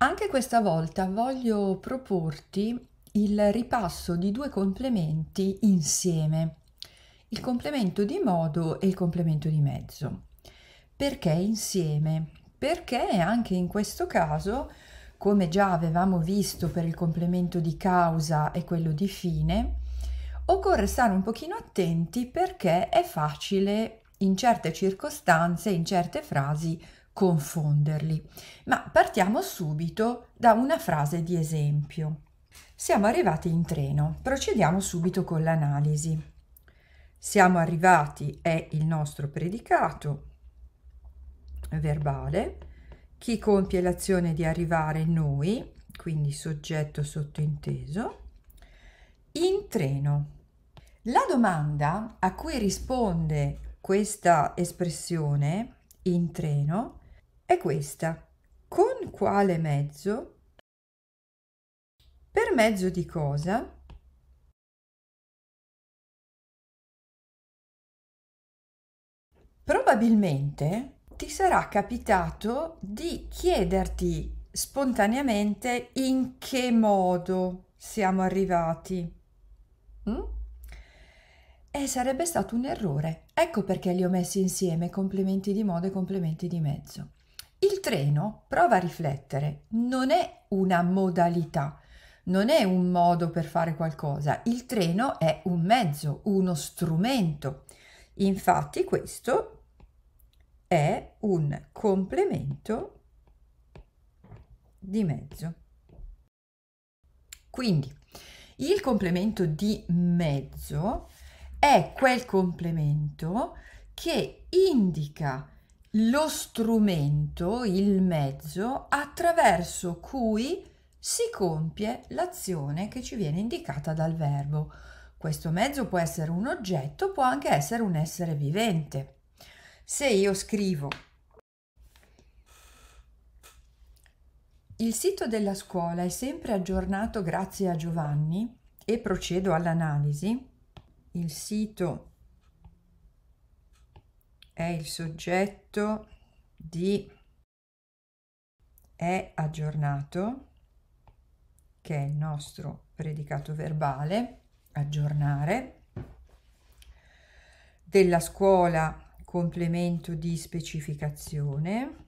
Anche questa volta voglio proporti il ripasso di due complementi insieme, il complemento di modo e il complemento di mezzo. Perché insieme? Perché anche in questo caso, come già avevamo visto per il complemento di causa e quello di fine, occorre stare un pochino attenti perché è facile in certe circostanze, in certe frasi, confonderli. Ma partiamo subito da una frase di esempio. Siamo arrivati in treno, procediamo subito con l'analisi. Siamo arrivati è il nostro predicato verbale. Chi compie l'azione di arrivare? Noi, quindi soggetto sottointeso. In treno. La domanda a cui risponde questa espressione in treno è questa. Con quale mezzo? Per mezzo di cosa? Probabilmente ti sarà capitato di chiederti spontaneamente in che modo siamo arrivati. Mm? E sarebbe stato un errore. Ecco perché li ho messi insieme complementi di modo e complementi di mezzo treno, prova a riflettere, non è una modalità, non è un modo per fare qualcosa, il treno è un mezzo, uno strumento. Infatti questo è un complemento di mezzo. Quindi il complemento di mezzo è quel complemento che indica lo strumento, il mezzo attraverso cui si compie l'azione che ci viene indicata dal verbo. Questo mezzo può essere un oggetto, può anche essere un essere vivente. Se io scrivo Il sito della scuola è sempre aggiornato grazie a Giovanni e procedo all'analisi. Il sito è il soggetto di è aggiornato, che è il nostro predicato verbale, aggiornare, della scuola complemento di specificazione,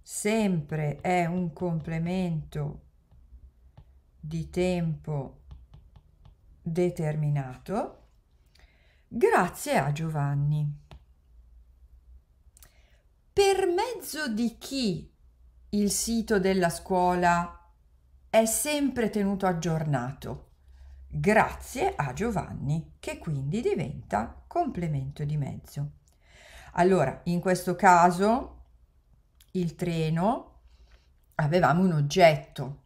sempre è un complemento di tempo determinato, grazie a Giovanni per mezzo di chi il sito della scuola è sempre tenuto aggiornato grazie a Giovanni che quindi diventa complemento di mezzo. Allora, in questo caso il treno avevamo un oggetto,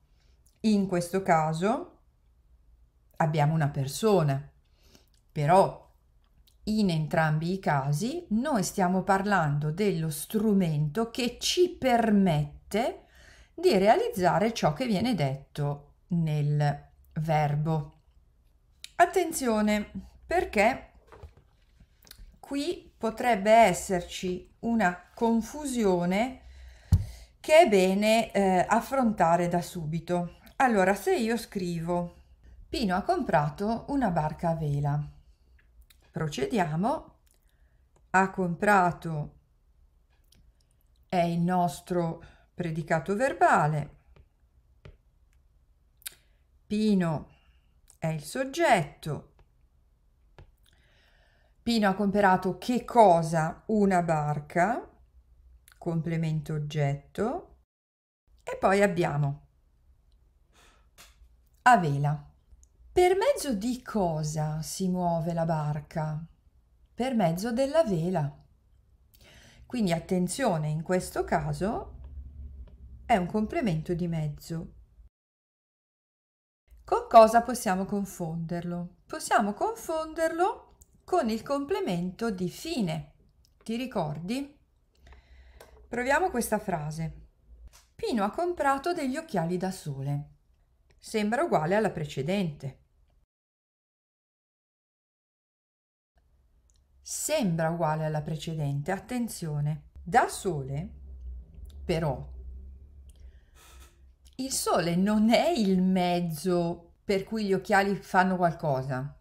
in questo caso abbiamo una persona, però in entrambi i casi noi stiamo parlando dello strumento che ci permette di realizzare ciò che viene detto nel verbo. Attenzione perché qui potrebbe esserci una confusione che è bene eh, affrontare da subito. Allora, se io scrivo Pino ha comprato una barca a vela Procediamo. Ha comprato è il nostro predicato verbale. Pino è il soggetto. Pino ha comprato che cosa? Una barca, complemento oggetto. E poi abbiamo a vela. Per mezzo di cosa si muove la barca? Per mezzo della vela. Quindi attenzione, in questo caso è un complemento di mezzo. Con cosa possiamo confonderlo? Possiamo confonderlo con il complemento di fine. Ti ricordi? Proviamo questa frase. Pino ha comprato degli occhiali da sole. Sembra uguale alla precedente. sembra uguale alla precedente. Attenzione, da sole, però, il sole non è il mezzo per cui gli occhiali fanno qualcosa.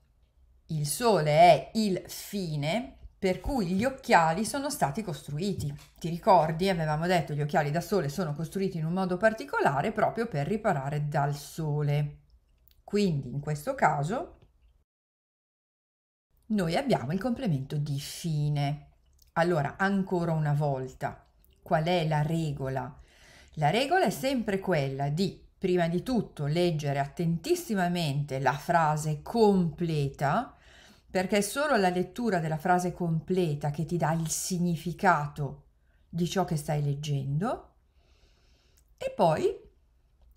Il sole è il fine per cui gli occhiali sono stati costruiti. Ti ricordi, avevamo detto, che gli occhiali da sole sono costruiti in un modo particolare proprio per riparare dal sole. Quindi in questo caso noi abbiamo il complemento di fine. Allora, ancora una volta, qual è la regola? La regola è sempre quella di, prima di tutto, leggere attentissimamente la frase completa, perché è solo la lettura della frase completa che ti dà il significato di ciò che stai leggendo, e poi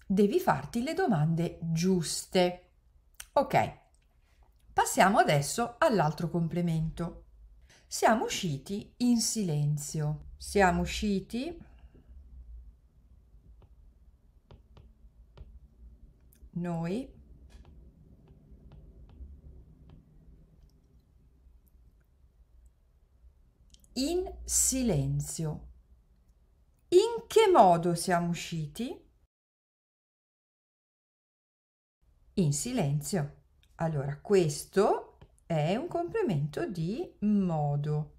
devi farti le domande giuste. Ok, Passiamo adesso all'altro complemento. Siamo usciti in silenzio. Siamo usciti noi in silenzio. In che modo siamo usciti? In silenzio. Allora, questo è un complemento di modo.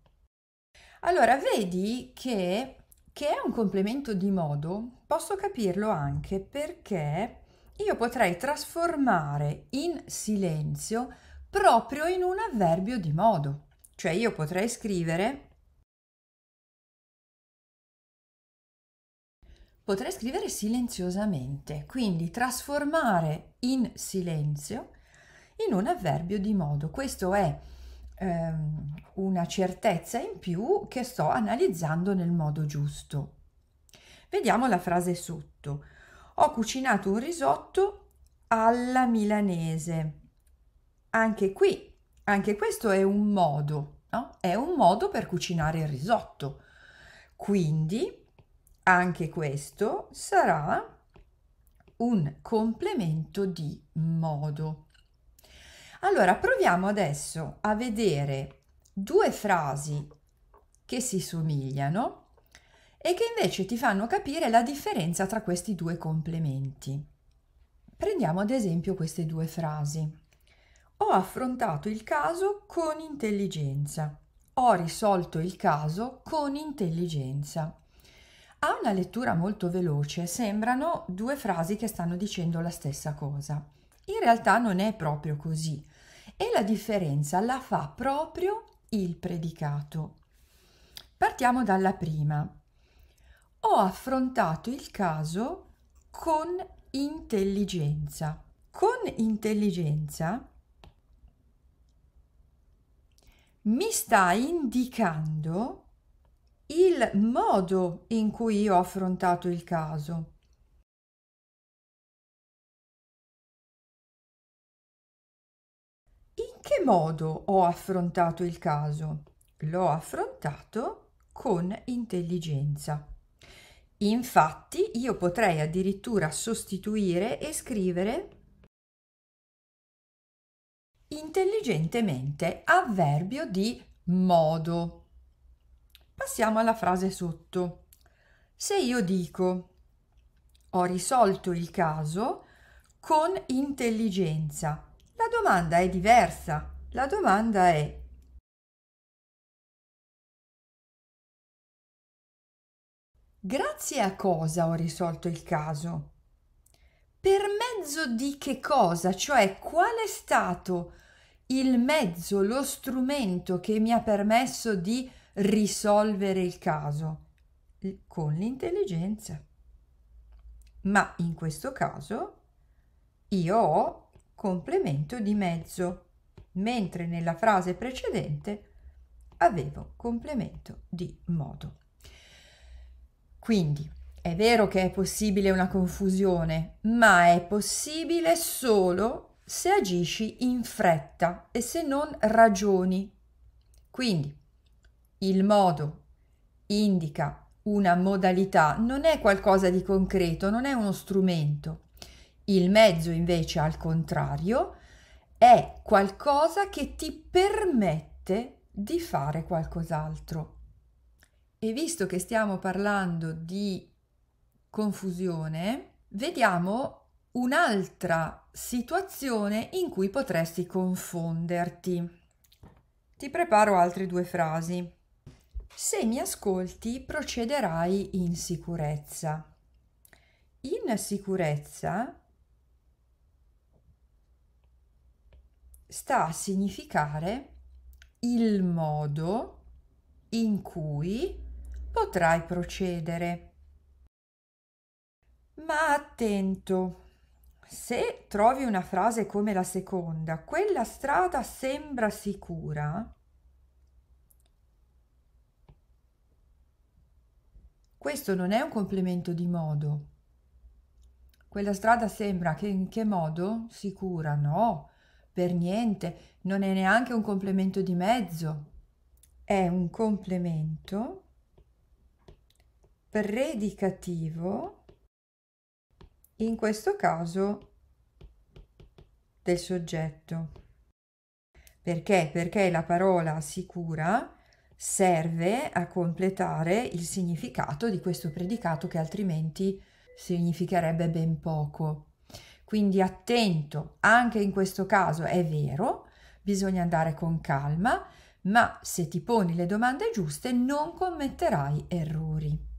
Allora, vedi che, che è un complemento di modo, posso capirlo anche perché io potrei trasformare in silenzio proprio in un avverbio di modo. Cioè io potrei scrivere potrei scrivere silenziosamente, quindi trasformare in silenzio in un avverbio di modo. Questo è ehm, una certezza in più che sto analizzando nel modo giusto. Vediamo la frase sotto. Ho cucinato un risotto alla milanese. Anche qui, anche questo è un modo, no? È un modo per cucinare il risotto. Quindi anche questo sarà un complemento di modo. Allora, proviamo adesso a vedere due frasi che si somigliano e che invece ti fanno capire la differenza tra questi due complementi. Prendiamo ad esempio queste due frasi. Ho affrontato il caso con intelligenza. Ho risolto il caso con intelligenza. A una lettura molto veloce sembrano due frasi che stanno dicendo la stessa cosa, in realtà non è proprio così e la differenza la fa proprio il predicato. Partiamo dalla prima. Ho affrontato il caso con intelligenza. Con intelligenza mi sta indicando il modo in cui io ho affrontato il caso. che modo ho affrontato il caso? L'ho affrontato con intelligenza. Infatti io potrei addirittura sostituire e scrivere intelligentemente avverbio di modo. Passiamo alla frase sotto. Se io dico ho risolto il caso con intelligenza la domanda è diversa. La domanda è Grazie a cosa ho risolto il caso? Per mezzo di che cosa? Cioè qual è stato il mezzo, lo strumento che mi ha permesso di risolvere il caso? Con l'intelligenza. Ma in questo caso io ho complemento di mezzo, mentre nella frase precedente avevo complemento di modo. Quindi è vero che è possibile una confusione, ma è possibile solo se agisci in fretta e se non ragioni. Quindi il modo indica una modalità, non è qualcosa di concreto, non è uno strumento il mezzo invece al contrario è qualcosa che ti permette di fare qualcos'altro. E visto che stiamo parlando di confusione, vediamo un'altra situazione in cui potresti confonderti. Ti preparo altre due frasi. Se mi ascolti procederai in sicurezza. In sicurezza sta a significare il modo in cui potrai procedere. Ma attento, se trovi una frase come la seconda, quella strada sembra sicura, questo non è un complemento di modo. Quella strada sembra che in che modo? Sicura, no per niente, non è neanche un complemento di mezzo, è un complemento predicativo, in questo caso del soggetto. Perché? Perché la parola sicura serve a completare il significato di questo predicato che altrimenti significherebbe ben poco. Quindi attento, anche in questo caso è vero, bisogna andare con calma, ma se ti poni le domande giuste non commetterai errori.